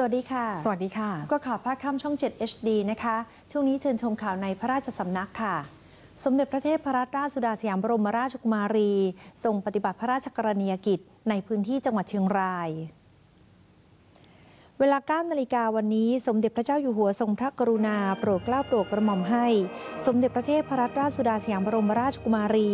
สวัสดีค่ะ สวัสดีค่ะ ก็ข่าวภาคค่ำช่อง 7 HD นะคะ ช่วงนี้เชิญชมข่าวในพระราชสำนักค่ะ สมเด็จพระเทพรัตนราชสุดาสยามบรมราชกุมารีทรงปฏิบัติพระราชกรณียกิจในพื้นที่จังหวัดเชียงรายเวลา9นาฬิกาวันนี้สมเด็จพระเจ้าอยู่หัวทรงพระกรุณาโปรดเกล้าโปรดกระหม่อมให้ สมเด็จพระเทพรัตนราชสุดาสยามบรมราชกุมารี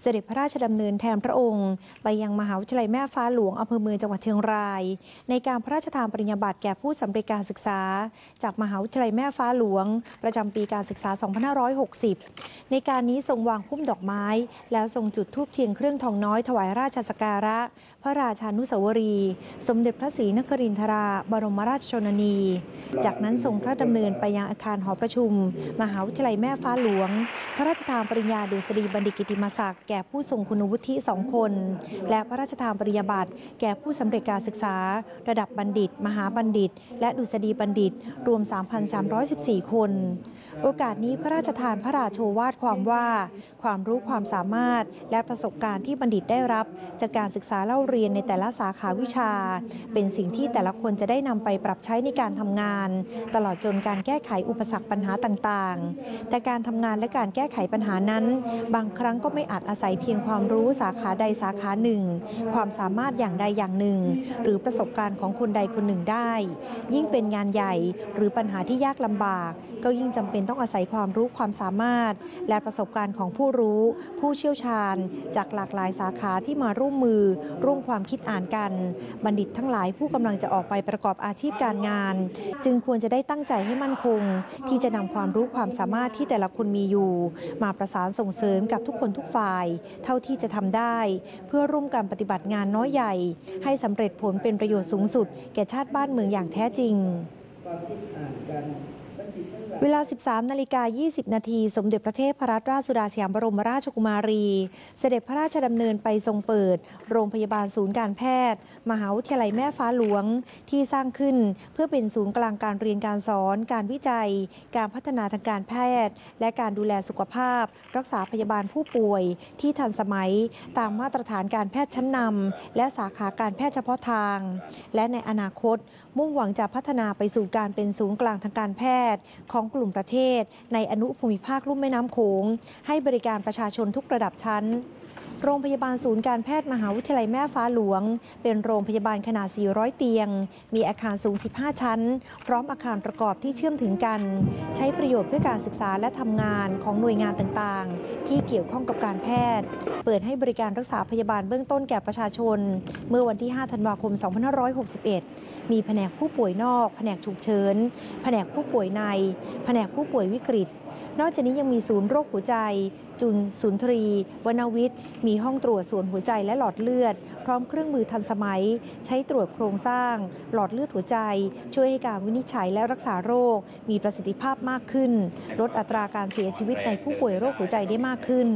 เสด็จพระราชดำเนินแทนพระองค์ ไปยังมหาวิทยาลัยแม่ฟ้าหลวงอำเภอเมืองจังหวัดเชียงราย ในการพระราชทานปริญญาบัตรแก่ผู้สำเร็จการศึกษา จากมหาวิทยาลัยแม่ฟ้าหลวง ประจำปีการศึกษา 2560 ในการนี้ทรงวางพุ่มดอกไม้ แล้วทรงจุดธูปเทียนเครื่องทองน้อย ถวายราชสักการะ พระราชานุสาวรี สมเด็จพระศรีนครินทราบรรมราชชนนี จากนั้นทรงพระดำเนินไปยังอาคารหอประชุม มหาวิทยาลัยแม่ฟ้าหลวง พระราชทานปริญญาดุษฎีบัณฑิตกิติมศักดิ์แก่ผู้ทรงคุณวุฒิสองคน และพระราชทานปริญญาบัตรแก่ผู้สำเร็จการศึกษาระดับบัณฑิต มหาบัณฑิตและดุษฎีบัณฑิตรวม 3,314 คน โอกาสนี้พระราชทานพระราชโอวาทความว่า ความรู้ความสามารถและประสบการณ์ที่บัณฑิตได้รับ จากการศึกษาเล่าเรียนในแต่ละสาขาวิชา เป็นสิ่งที่แต่ละคนจะได้นำาไปปรับใช้ในการทำงาน ตลอดจนการแก้ไขอุปสรรคปัญหาต่าง ๆ แต่การทำงานและการแก้ไขปัญหานั้น บางครั้งก็ไม่อาจอาศัยเพียงความรู้สาขาใดสาขาหนึ่ง ความสามารถอย่างใดอย่างหนึ่ง หรือประสบการณ์ของคนใดคนหนึ่งได้ ยิ่งเป็นงานใหญ่หรือปัญหาที่ยากลำบาก ก็ยิ่งจำเป็นต้องอาศัยความรู้ความสามารถ และประสบการณ์ของผู้รู้ ผู้เชี่ยวชาญ จากหลากหลายสาขาที่มาร่วมมือ ร่วมความคิดอ่านกัน บัณฑิตทั้งหลายผู้กำลังจะออกไปประกอบอาชีพการงานจึงควรจะได้ตั้งใจให้มั่นคงที่จะนำความรู้ความสามารถที่แต่ละคนมีอยู่ มาประสานส่งเสริมกับทุกคนทุกฝ่าย เท่าที่จะทำได้ เพื่อร่วมกันปฏิบัติงานน้อยใหญ่ ให้สำเร็จผลเป็นประโยชน์สูงสุด แก่ชาติบ้านเมืองอย่างแท้จริงความคิดอ่านกเวลา 13 นาฬิกา20 นาที สมเด็จพระเทพรัตนราชสุดาสยามบรมราชกุมารี เสด็จพระราชดำเนินไปทรงเปิด โรงพยาบาลศูนย์การแพทย์ มหาวิทยาลัยแม่ฟ้าหลวงที่สร้างขึ้นเพื่อเป็นศูนย์กลางการเรียนการสอน การวิจัย การพัฒนาทางการแพทย์ และการดูแลสุขภาพ รักษาพยาบาลผู้ป่วยที่ทันสมัยตามมาตรฐานการแพทย์ชั้นนำและสาขาการแพทย์เฉพาะทาง และในอนาคต มุ่งหวังจะพัฒนาไปสู่การเป็นศูนย์กลางทางการแพทย์ของกลุ่มประเทศ ในอนุภูมิภาคลุ่มแม่น้ำโขงให้บริการประชาชนทุกระดับชั้นโรงพยาบาลศูนย์การแพทย์ มหาวิทยาลัยแม่ฟ้าหลวง เป็นโรงพยาบาลขนาด 400 เตียง มีอาคารสูง 15 ชั้น พร้อมอาคารประกอบที่เชื่อมถึงกัน ใช้ประโยชน์เพื่อการศึกษาและทำงานของหน่วยงานต่างๆที่เกี่ยวข้องกับการแพทย์ เปิดให้บริการรักษาพยาบาลเบื้องต้นแก่ประชาชน เมื่อวันที่ 5 ธันวาคม 2561 มีแผนกผู้ป่วยนอก แผนกฉุกเฉิน แผนกผู้ป่วยใน แผนกผู้ป่วยวิกฤตนอกจากนี้ยังมีศูนย์โรคหัวใจ จุนศูนย์ทรีวนวิทย์ มีห้องตรวจส่วนหัวใจและหลอดเลือด พร้อมเครื่องมือทันสมัย ใช้ตรวจโครงสร้างหลอดเลือดหัวใจ ช่วยให้การวินิจฉัยและรักษาโรค มีประสิทธิภาพมากขึ้นลดอัตราการเสียชีวิตในผู้ป่วยโรคหัวใจได้มากขึ้น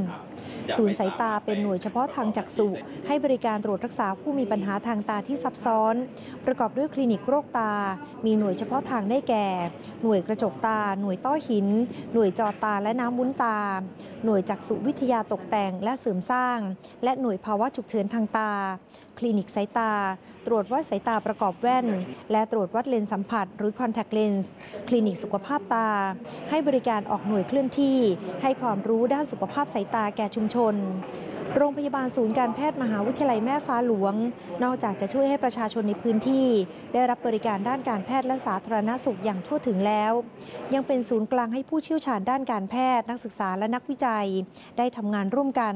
ศูนย์สายตาเป็นหน่วยเฉพาะทางจักษุให้บริการตรวจรักษาผู้มีปัญหาทางตาที่ซับซ้อน ประกอบด้วยคลินิกโรคตา มีหน่วยเฉพาะทางได้แก่ หน่วยกระจกตาหน่วยต้อหิน หน่วยจอตาและน้ำมุ้นตา หน่วยจักษุวิทยาตกแต่งและเสริมสร้างและหน่วยภาวะฉุกเฉินทางตา คลินิกสายตา ตรวจวัดสายตาประกอบแว่น และตรวจวัดเลนสัมผัส หรือคอนแทคเลนส์คลินิกสุขภาพตา ให้บริการออกหน่วยเคลื่อนที่ ให้ความรู้ด้านสุขภาพสายตาแก่ชุมชนนโรงพยาบาลศูนย์การแพทย์มหาวิทยาลัยแม่ฟ้าหลวง นอกจากจะช่วยให้ประชาชนในพื้นที่ได้รับบริการด้านการแพทย์และสาธารณสุขอย่างทั่วถึงแล้ว ยังเป็นศูนย์กลางให้ผู้เชี่ยวชาญด้านการแพทย์ นักศึกษาและนักวิจัยได้ทำงานร่วมกัน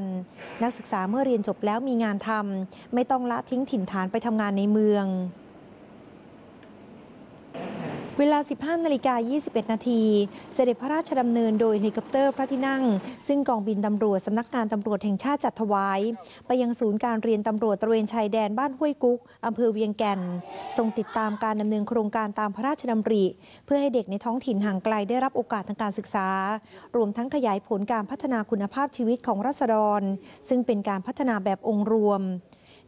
นักศึกษาเมื่อเรียนจบแล้วมีงานทำ ไม่ต้องละทิ้งถิ่นฐานไปทำงานในเมืองเวลา 15 นาฬิกา 21 นาที เสด็จพระราชดำเนินโดยเฮลิคอปเตอร์พระที่นั่ง ซึ่งกองบินตำรวจสำนักงานตำรวจแห่งชาติจัดถวายไปยังศูนย์การเรียนตำรวจ ตระเวนชายแดนบ้านห้วยกุ๊กอำเภอเวียงแก่นทรงติดตามการดำเนินโครงการตามพระราชดำริ เพื่อให้เด็กในท้องถิ่นห่างไกลได้รับโอกาสทางการศึกษา รวมทั้งขยายผลการพัฒนาคุณภาพชีวิตของรัษฎร ซึ่งเป็นการพัฒนาแบบองค์รวม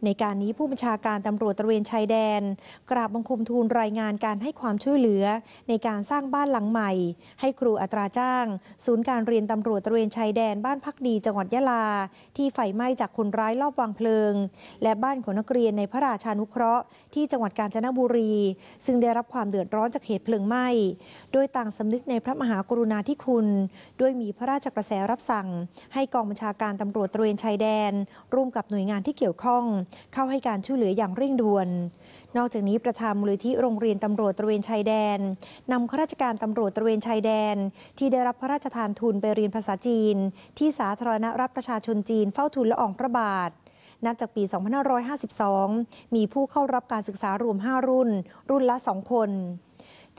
ในการนี้ผู้บัญชาการตำรวจตระเวนชายแดนกราบบังคมทูลรายงานการให้ความช่วยเหลือ ในการสร้างบ้านหลังใหม่ ให้ครูอัตราจ้าง ศูนย์การเรียนตำรวจตระเวนชายแดนบ้านพักดีจังหวัดยะลา ที่ไฟไหม้จากคนร้ายลอบวางเพลิง และบ้านของนักเรียนในพระราชานุเคราะห์ที่จังหวัดกาญจนบุรี ซึ่งได้รับความเดือดร้อนจากเหตุเพลิงไหม้โดยต่างสำนึกในพระมหากรุณาธิคุณ ด้วยมีพระราชกระแสรับสั่ง ให้กองบัญชาการตำรวจตระเวนชายแดนร่วมกับหน่วยงานที่เกี่ยวข้องเข้าให้การช่วยเหลืออย่างเร่งด่วน นอกจากนี้ประธานมูลที่โรงเรียนตำรวจตระเวนชายแดนนำข้าราชการตำรวจตระเวนชายแดน ที่ได้รับพระราชทานทุนไปเรียนภาษาจีน ที่สาธารณรัฐประชาชนจีนเฝ้าทุนละอองพระบาทนับจากปี 2552 มีผู้เข้ารับการศึกษารวม 5 รุ่นรุ่นละ 2 คน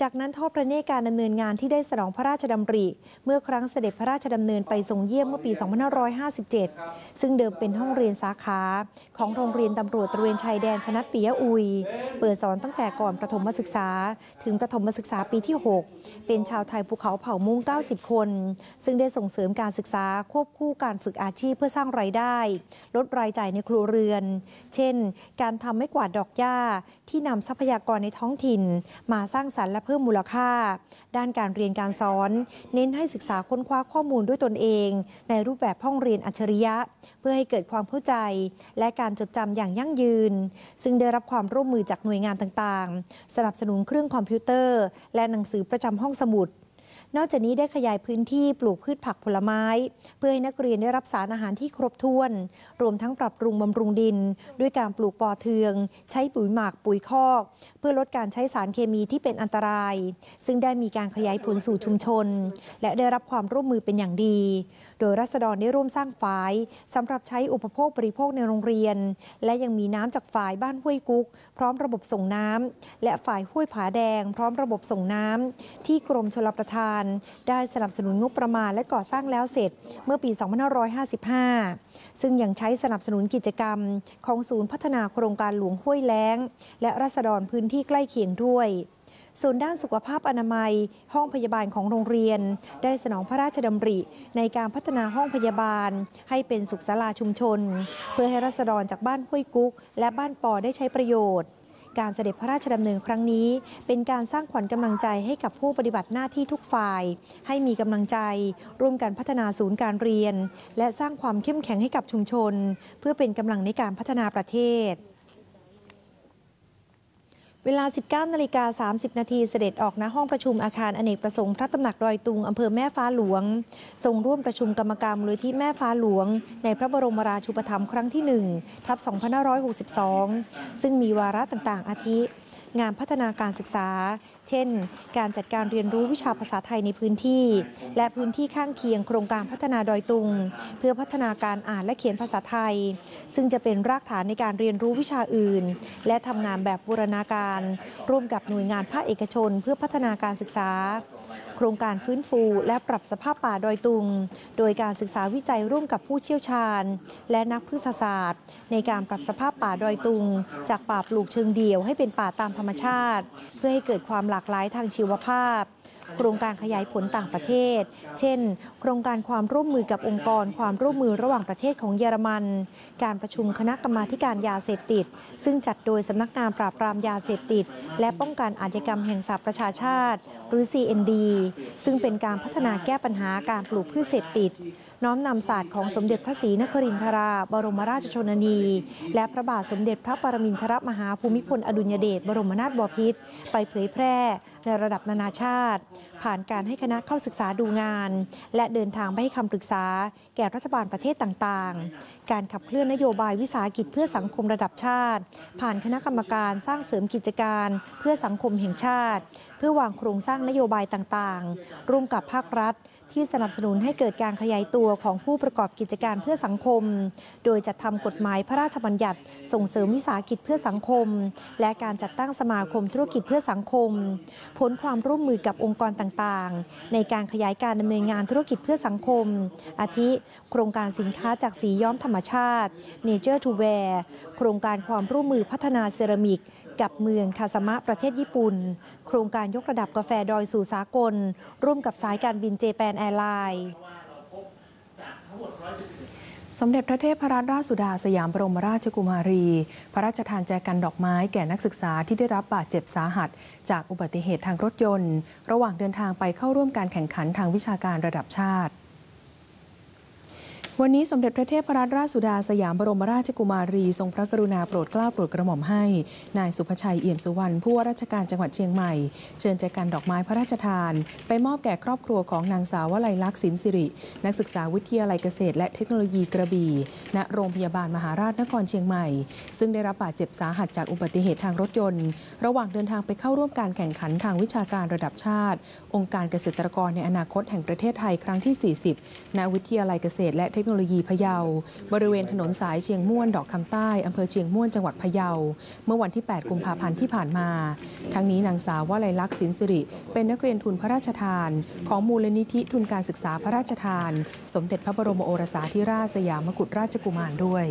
จากนั้นทอดพระเนตรการดำเนินงานที่ได้สนองพระราชดำริ เมื่อครั้งเสด็จพระราชดำเนินไปทรงเยี่ยมเมื่อปี 2557 ซึ่งเดิมเป็นห้องเรียนสาขา ของโรงเรียนตำรวจตระเวนชายแดนชนัดปิยะอุย เปิดสอนตั้งแต่ก่อนประถมศึกษาถึงประถมศึกษาปีที่ 6 เป็นชาวไทยภูเขาเผ่ามุ้ง 90 คน ซึ่งได้ส่งเสริมการศึกษาควบคู่การฝึกอาชีพเพื่อสร้างรายได้ ลดรายจ่ายในครัวเรือน เช่น การทำไม้กวาดดอกหญ้าที่นำทรัพยากรในท้องถิ่น มาสร้างสรรค์และพิ่มมูลค่า ด้านการเรียนการสอน เน้นให้ศึกษาค้นคว้าข้อมูลด้วยตนเอง ในรูปแบบห้องเรียนอัจฉริยะ เพื่อให้เกิดความเข้าใจ และการจดจำอย่างยั่งยืน ซึ่งได้รับความร่วมมือจากหน่วยงานต่าง ๆ สนับสนุนเครื่องคอมพิวเตอร์ และหนังสือประจำห้องสมุดนอกจากนี้ได้ขยายพื้นที่ปลูกพืชผักผลไม้ เพื่อให้นักเรียนได้รับสารอาหารที่ครบถ้วน รวมทั้งปรับปรุงบำรุงดิน ด้วยการปลูกปอเทือง ใช้ปุ๋ยหมากปุ๋ยคอก เพื่อลดการใช้สารเคมีที่เป็นอันตราย ซึ่งได้มีการขยายผลสู่ชุมชน และได้รับความร่วมมือเป็นอย่างดีโดยรัศดรได้ร่วมสร้างฝายสำหรับใช้อุปโภคบริโภคในโรงเรียน และยังมีน้ำจากฝายบ้านห้วยกุ๊กพร้อมระบบส่งน้ำและฝายห้วยผาแดงพร้อมระบบส่งน้ำที่กรมชลประทาน ได้สนับสนุนงบประมาณและก่อสร้างแล้วเสร็จ เมื่อปี 2555 ซึ่งยังใช้สนับสนุนกิจกรรมของศูนย์พัฒนาโครงการหลวงห้วยแล้งและรัศดรพื้นที่ใกล้เคียงด้วยส่วนด้านสุขภาพอนามัย ห้องพยาบาลของโรงเรียน ได้สนองพระราชดำริ ในการพัฒนาห้องพยาบาล ให้เป็นสุขศาลาชุมชน เพื่อให้รัษฎรจากบ้านห้วยกุ๊กและบ้านปอได้ใช้ประโยชน์ การเสด็จพระราชดำเนินครั้งนี้ เป็นการสร้างขวัญกำลังใจให้กับผู้ปฏิบัติหน้าที่ทุกฝ่าย ให้มีกำลังใจร่วมกันพัฒนาศูนย์การเรียน และสร้างความเข้มแข็งให้กับชุมชน เพื่อเป็นกำลังในการพัฒนาประเทศเวลา 19นาฬิกา30 นาทีเสด็จออกณห้องประชุมอาคารอเนกประสงค์พระตำหนักดอยตุงอำเภอแม่ฟ้าหลวง ทรงร่วมประชุมกรรมการมูลที่แม่ฟ้าหลวงในพระบรมราชูปถัมภ์ครั้งที่ 1ทับ2562 ซึ่งมีวาระต่างๆ อาทิงานพัฒนาการศึกษา เช่น การจัดการเรียนรู้วิชาภาษาไทยในพื้นที่ และพื้นที่ข้างเคียงโครงการพัฒนาดอยตุง เพื่อพัฒนาการอ่านและเขียนภาษาไทย ซึ่งจะเป็นรากฐานในการเรียนรู้วิชาอื่น และทำงานแบบบูรณาการ ร่วมกับหน่วยงานภาคเอกชนเพื่อพัฒนาการศึกษาโครงการฟื้นฟูและปรับสภาพป่าดอยตุงโดยการศึกษาวิจัยร่วมกับผู้เชี่ยวชาญ และนักพฤกษศาสตร์ ในการปรับสภาพป่าดอยตุงจากป่าปลูกเชิงเดี่ยวให้เป็นป่าตามธรรมชาติ เพื่อให้เกิดความหลากหลายทางชีวภาพโครงการขยายผลต่างประเทศ เช่น โครงการความร่วมมือกับองค์กร ความร่วมมือระหว่างประเทศของเยอรมัน การประชุมคณะกรรมาการยาเสพติด ซึ่งจัดโดยสำนักงานปราบปรามยาเสพติด และป้องกันอาชญากรรมแห่งสหประชาชาติ หรือ CND ซึ่งเป็นการพัฒนาแก้ปัญหาการปลูกพืชเสพติด น้อมนำศาสตร์ของ สมเด็จพระศรีนครินทรา บรมราชชนนี และพระบาทสมเด็จพระปรมินทรมหาภูมิพลอดุลยเดชบรมนาถบพิตรไปเผยแพร่ในระดับนานาชาติผ่านการให้คณะเข้าศึกษาดูงาน และเดินทางไปให้คำปรึกษา แก่รัฐบาลประเทศต่างๆ การขับเคลื่อนนโยบายวิสาหกิจเพื่อสังคมระดับชาติ ผ่านคณะกรรมการสร้างเสริมกิจการ เพื่อสังคมแห่งชาติ เพื่อวางโครงสร้างนโยบายต่างๆ ร่วมกับภาครัฐที่สนับสนุนให้เกิดการขยายตัวของผู้ประกอบกิจการเพื่อสังคม โดยจัดทำกฎหมายพระราชบัญญัติ ส่งเสริมวิสาหกิจเพื่อสังคม และการจัดตั้งสมาคมธุรกิจเพื่อสังคม ผลความร่วมมือกับองค์กรต่าง ๆ ในการขยายการดำเนินงานธุรกิจเพื่อสังคม อาทิโครงการสินค้าจากสีย้อมธรรมชาติ Nature to Wear โครงการความร่วมมือพัฒนาเซรามิกกับเมืองคาซามะประเทศญี่ปุ่น โครงการยกระดับกาแฟดอยสู่สากล ร่วมกับสายการบินเจแปนแอร์ไลน์สมเด็จพระเทพรัตนราชสุดาสยามบรมราชกุมารี พระราชทานแจกันดอกไม้แก่นักศึกษาที่ได้รับบาดเจ็บสาหัส จากอุบัติเหตุทางรถยนต์ ระหว่างเดินทางไปเข้าร่วมการแข่งขันทางวิชาการระดับชาติวันนี้สมเด็จพระเทพรัตนราชสุดาสยามบรมราชกุมารี ทรงพระกรุณาโปรดเกล้าโปรดกระหม่อมให้นายสุภชัยเอี่ยมสุวรรณผู้ว่าราชการจังหวัดเชียงใหม่เชิญใจกันดอกไม้พระราชทาน ไปมอบแก่ครอบครัวของนางสาววลัยลักษณ์สินสิริ นักศึกษาวิทยาลัยเกษตรและเทคโนโลยีกระบี่ณโรงพยาบาลมหาราชนครเชียงใหม่ ซึ่งได้รับบาดเจ็บสาหัสจากอุบัติเหตุทางรถยนต์ระหว่างเดินทางไปเข้าร่วมการแข่งขันทางวิชาการระดับชาติ องค์การเกษตรกรในอนาคตแห่งประเทศไทยครั้งที่ 40 ณ วิทยาลัยเกษตร และเทคคโนโลยีพะเยา บริเวณถนนสายเชียงม่วน ดอกคำใต้อำเภอเชียงม่วน จังหวัดพะเยาเมื่อวันที่ 8 กุมภาพันธ์ที่ผ่านมาทั้งนี้นางสาววลัยลักษณ์สินสิริ เป็นนักเรียนทุนพระราชทาน ของมูลนิธิทุนการศึกษาพระราชทาน สมเด็จพระบรมโอรสาธิราชสยามกุฎราชกุมารด้วย